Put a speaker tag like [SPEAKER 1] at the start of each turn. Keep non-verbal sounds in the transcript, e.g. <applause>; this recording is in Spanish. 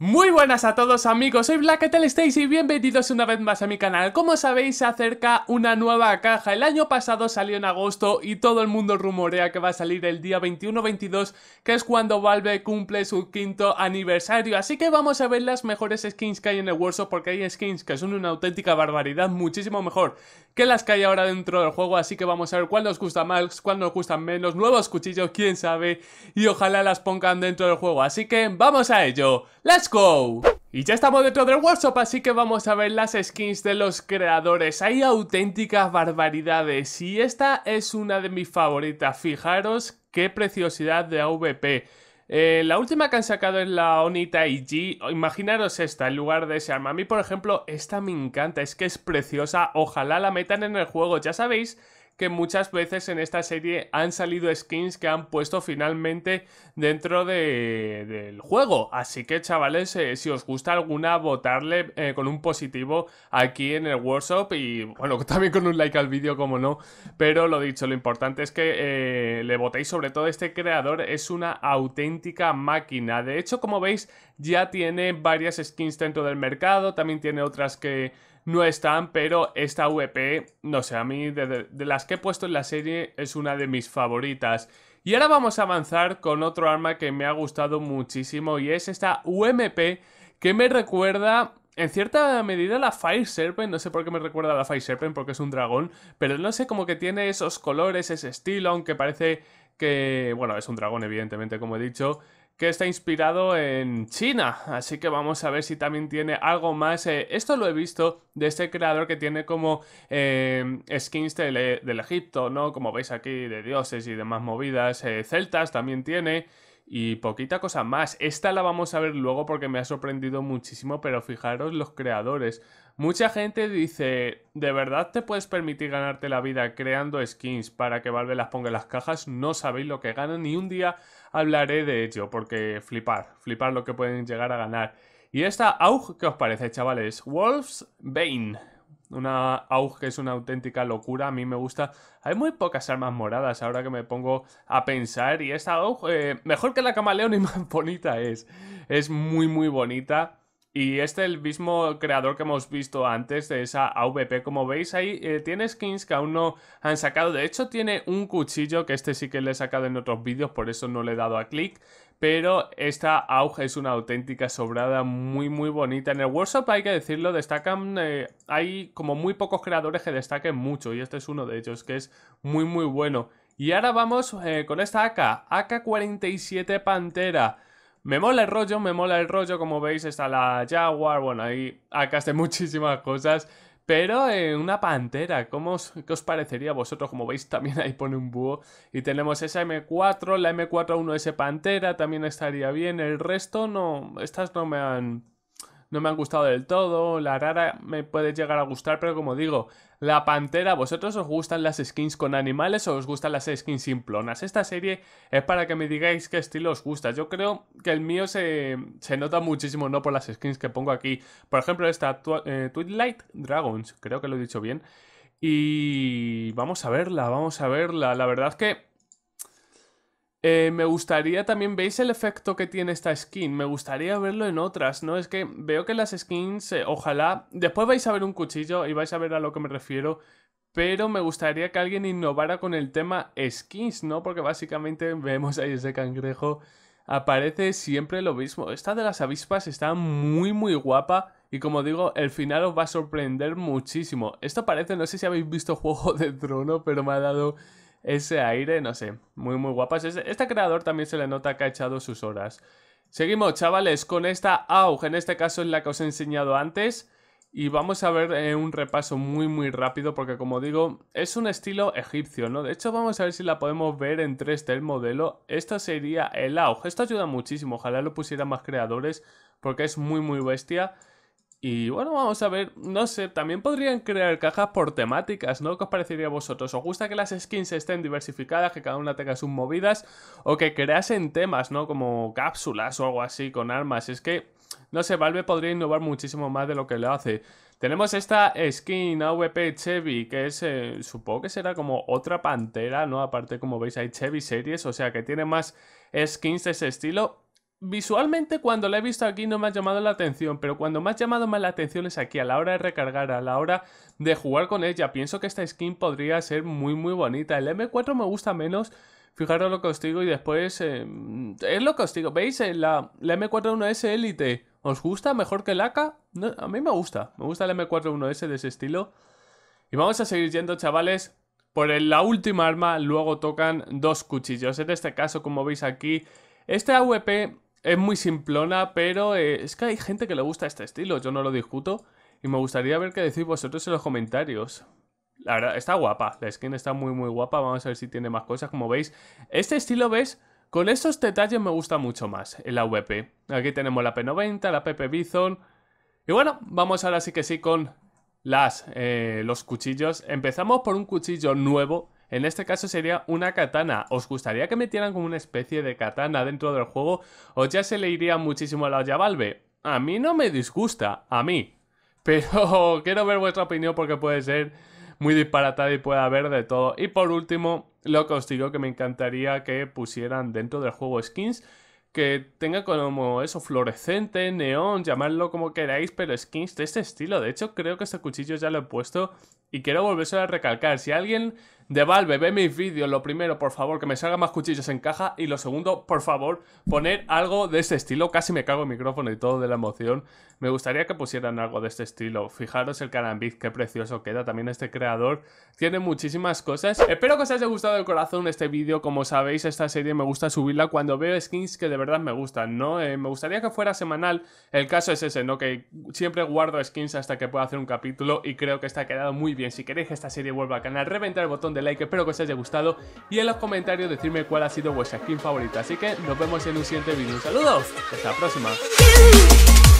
[SPEAKER 1] Muy buenas a todos amigos, soy Black ¿qué Y bienvenidos una vez más a mi canal. Como sabéis, se acerca una nueva caja. El año pasado salió en agosto y todo el mundo rumorea que va a salir el día 21-22, que es cuando Valve cumple su quinto aniversario. Así que vamos a ver las mejores skins que hay en el Warzone, porque hay skins que son una auténtica barbaridad, muchísimo mejor que las que hay ahora dentro del juego. Así que vamos a ver cuál nos gusta más, cuál nos gusta menos, nuevos cuchillos, quién sabe, y ojalá las pongan dentro del juego. Así que vamos a ello. las y ya estamos dentro del workshop, así que vamos a ver las skins de los creadores. Hay auténticas barbaridades y esta es una de mis favoritas. Fijaros qué preciosidad de AVP. Eh, la última que han sacado es la Onita IG. Imaginaros esta en lugar de ese arma. A mí, por ejemplo, esta me encanta. Es que es preciosa. Ojalá la metan en el juego. Ya sabéis que muchas veces en esta serie han salido skins que han puesto finalmente dentro de, del juego. Así que chavales, eh, si os gusta alguna, votarle eh, con un positivo aquí en el workshop y bueno, <laughs> también con un like al vídeo como no. Pero lo dicho, lo importante es que eh, le votéis sobre todo este creador, es una auténtica máquina. De hecho, como veis, ya tiene varias skins dentro del mercado, también tiene otras que no están, pero esta VP, no sé, a mí de, las que he puesto en la serie es una de mis favoritas. Y ahora vamos a avanzar con otro arma que me ha gustado muchísimo y es esta UMP que me recuerda en cierta medida la Fire Serpent, no sé por qué me recuerda a la Fire Serpent porque es un dragón, pero no sé, como que tiene esos colores, ese estilo, aunque parece que, bueno, es un dragón evidentemente como he dicho, que está inspirado en China. Así que vamos a ver si también tiene algo más. Eh, esto lo he visto de este creador que tiene como eh, skins eh, del, Egipto, ¿no? Como veis aquí, de dioses y demás movidas. celtas también tiene. Y poquita cosa más. Esta la vamos a ver luego porque me ha sorprendido muchísimo, pero fijaros los creadores. Mucha gente dice, ¿de verdad te puedes permitir ganarte la vida creando skins para que Valve las ponga en las cajas? No sabéis lo que ganan y un día hablaré de ello, porque flipar, flipar lo que pueden llegar a ganar. Y esta AUG, ¿qué os parece, chavales? Wolf's Bane. Una auge que es una auténtica locura, a mí me gusta. Hay muy pocas armas moradas ahora que me pongo a pensar. Y esta auge eh, mejor que la camaleón y <laughs> más bonita es. Es muy, muy bonita. Y este es el mismo creador que hemos visto antes de esa AVP. Como veis ahí, eh, tiene skins que aún no han sacado. De hecho, tiene un cuchillo que este sí que le he sacado en otros vídeos, por eso no le he dado a clic. Pero esta Auge es una auténtica sobrada muy muy bonita. En el workshop hay que decirlo, destacan, eh, hay como muy pocos creadores que destaquen mucho y este es uno de ellos que es muy muy bueno. Y ahora vamos eh, con esta AK, AK-47 Pantera. Me mola el rollo, me mola el rollo, como veis está la Jaguar, bueno, ahí acá acaste <laughs> muchísimas cosas, pero eh, una pantera, ¿cómo ¿qué os parecería vosotros? Como veis también ahí pone un búho y tenemos esa M4, la M41S pantera también estaría bien, el resto no, estas no me han no me han gustado del todo, la rara me puede llegar a gustar, pero como digo, la pantera, ¿vosotros os gustan las skins con animales o os gustan las skins simplonas? Esta serie es para que me digáis qué estilo os gusta. Yo creo que el mío se, se nota muchísimo, no por las skins que pongo aquí. Por ejemplo, esta eh, Twilight Dragons, creo que lo he dicho bien. Y vamos a verla, vamos a verla. La verdad es que eh, me gustaría también, ¿veis el efecto que tiene esta skin? Me gustaría verlo en otras, ¿no? Es que veo que las skins, eh, ojalá... Después vais a ver un cuchillo y vais a ver a lo que me refiero, pero me gustaría que alguien innovara con el tema skins, ¿no? Porque básicamente <laughs> vemos ahí ese cangrejo, aparece siempre lo mismo. Esta de las avispas está muy, muy guapa. Y como digo, el final os va a sorprender muchísimo. Esto parece, no sé si habéis visto <laughs> Juego de Trono, pero me ha dado ese aire, no sé, muy muy guapas. Este creador también se le nota que ha echado sus horas. Seguimos, chavales, con esta auge. en este caso es la que os he enseñado antes. Y vamos a ver eh, un repaso muy muy rápido porque como digo, es un estilo egipcio, ¿no? De hecho vamos a ver si la podemos ver en 3D el modelo. Esto sería el auge, esto ayuda muchísimo, ojalá lo pusieran más creadores porque es muy muy bestia. Y bueno, vamos a ver, no sé, también podrían crear cajas por temáticas, ¿no? ¿Qué os parecería a vosotros? ¿Os gusta que las skins estén diversificadas, que cada una tenga sus movidas? O que creasen temas, ¿no? Como cápsulas o algo así con armas. Es que, no sé, Valve podría innovar muchísimo más de lo que lo hace. Tenemos esta skin AVP Chevy, que es, eh, supongo que será como otra pantera, ¿no? Aparte, como veis, hay Chevy series, o sea, que tiene más skins de ese estilo. Visualmente cuando la he visto aquí no me ha llamado la atención, pero cuando me ha llamado más la atención es aquí, a la hora de recargar, a la hora de jugar con ella. Pienso que esta skin podría ser muy muy bonita. El M4 me gusta menos, fijaros lo que os digo y después... Eh, es lo que os digo, ¿veis? Eh, la, la M41S Elite, ¿os gusta mejor que la AK? a mí me gusta, me gusta la M41S de ese estilo. Y vamos a seguir yendo, chavales, por la última arma, luego tocan dos cuchillos. En este caso, como veis aquí, este AWP es muy simplona, pero eh, es que hay gente que le gusta este estilo, yo no lo discuto. Y me gustaría ver qué decís vosotros en los comentarios. La verdad, está guapa, la skin está muy muy guapa, vamos a ver si tiene más cosas, como veis. Este estilo, ¿ves? Con estos detalles me gusta mucho más el AVP. Aquí tenemos la P90, la PP Bison. Y bueno, vamos ahora sí que sí con las, eh, los cuchillos. Empezamos por un cuchillo nuevo en este caso sería una katana. ¿Os gustaría que metieran como una especie de katana dentro del juego? ¿O ya se le iría muchísimo a la olla A mí no me disgusta, a mí. <laughs> Pero quiero ver vuestra opinión porque puede ser muy disparatada y puede haber de todo. Y por último, lo que os digo que me encantaría que pusieran dentro del juego skins que tenga como eso, fluorescente, neón, llamadlo como queráis, pero skins de este estilo. De hecho, creo que este cuchillo ya lo he puesto y quiero volverse a recalcar. Si alguien de Valve, ve mis vídeos, lo primero, por favor, que me salgan más cuchillos en caja y lo segundo, por favor, poner algo de este estilo, casi me cago en micrófono y todo de la emoción, me gustaría que pusieran algo de este estilo, fijaros el Carambiz, qué precioso queda, también este creador tiene muchísimas cosas, espero que os haya gustado el corazón este vídeo, como sabéis esta serie me gusta subirla cuando veo skins que de verdad me gustan, ¿no? Eh, me gustaría que fuera semanal, el caso es ese, ¿no? Que siempre guardo skins hasta que pueda hacer un capítulo y creo que está quedado muy bien, si queréis que esta serie vuelva al canal, reventar el botón de like, espero que os haya gustado y en los comentarios decirme cuál ha sido vuestra skin favorita. Así que nos vemos en un siguiente vídeo. Un saludo, hasta la próxima.